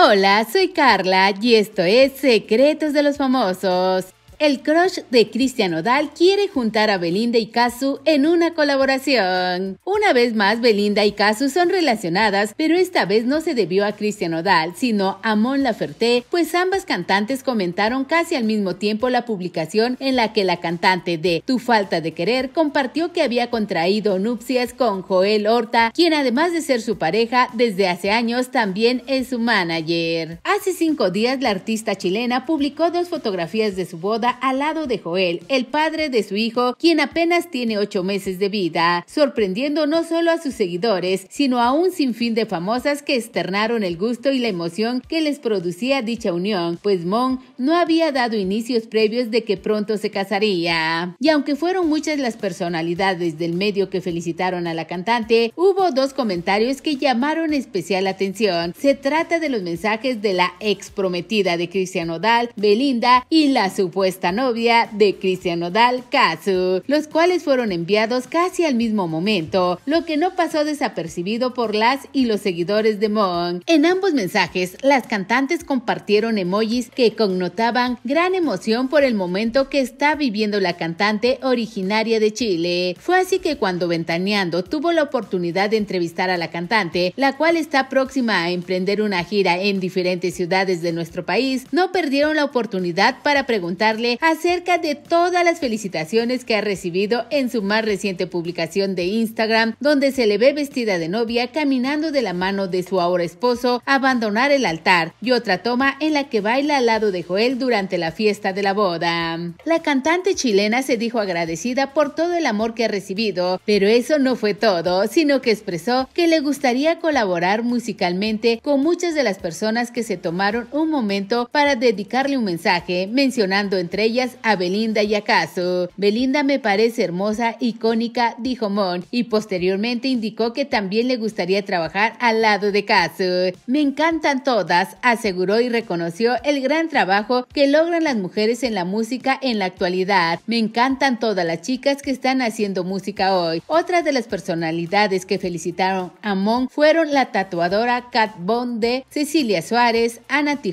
Hola, soy Carla y esto es Secretos de los Famosos. El crush de Cristian Odal quiere juntar a Belinda y Kazu en una colaboración. Una vez más, Belinda y Kazu son relacionadas, pero esta vez no se debió a Cristian Odal, sino a Mon Laferté, pues ambas cantantes comentaron casi al mismo tiempo la publicación en la que la cantante de Tu falta de querer compartió que había contraído nupcias con Joel Horta, quien además de ser su pareja desde hace años también es su manager. Hace cinco días la artista chilena publicó dos fotografías de su boda al lado de Joel, el padre de su hijo, quien apenas tiene ocho meses de vida, sorprendiendo no solo a sus seguidores, sino a un sinfín de famosas que externaron el gusto y la emoción que les producía dicha unión, pues Mon no había dado inicios previos de que pronto se casaría. Y aunque fueron muchas las personalidades del medio que felicitaron a la cantante, hubo dos comentarios que llamaron especial atención. Se trata de los mensajes de la ex prometida de Cristian Odal, Belinda y la supuesta esta novia de Cristiano Dal Kazu, los cuales fueron enviados casi al mismo momento, lo que no pasó desapercibido por las y los seguidores de Monk. En ambos mensajes, las cantantes compartieron emojis que connotaban gran emoción por el momento que está viviendo la cantante originaria de Chile. Fue así que cuando Ventaneando tuvo la oportunidad de entrevistar a la cantante, la cual está próxima a emprender una gira en diferentes ciudades de nuestro país, no perdieron la oportunidad para preguntarle acerca de todas las felicitaciones que ha recibido en su más reciente publicación de Instagram, donde se le ve vestida de novia caminando de la mano de su ahora esposo abandonar el altar y otra toma en la que baila al lado de Joel durante la fiesta de la boda. La cantante chilena se dijo agradecida por todo el amor que ha recibido, pero eso no fue todo, sino que expresó que le gustaría colaborar musicalmente con muchas de las personas que se tomaron un momento para dedicarle un mensaje, mencionando entre ellas a Belinda y Acaso. Belinda me parece hermosa, icónica, dijo Mon, y posteriormente indicó que también le gustaría trabajar al lado de Caso. Me encantan todas, aseguró y reconoció el gran trabajo que logran las mujeres en la música en la actualidad. Me encantan todas las chicas que están haciendo música hoy. Otras de las personalidades que felicitaron a Mon fueron la tatuadora Kat Bonde, Cecilia Suárez, Ana T.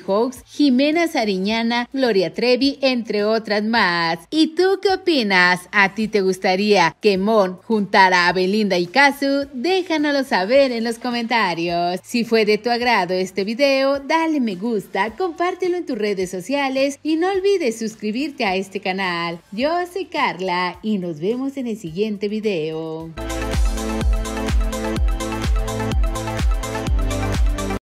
Jimena Sariñana, Gloria Trevi, entre otras más. ¿Y tú qué opinas? ¿A ti te gustaría que Mon juntara a Belinda y Kazu? Déjanoslo saber en los comentarios. Si fue de tu agrado este video, dale me gusta, compártelo en tus redes sociales y no olvides suscribirte a este canal. Yo soy Carla y nos vemos en el siguiente video.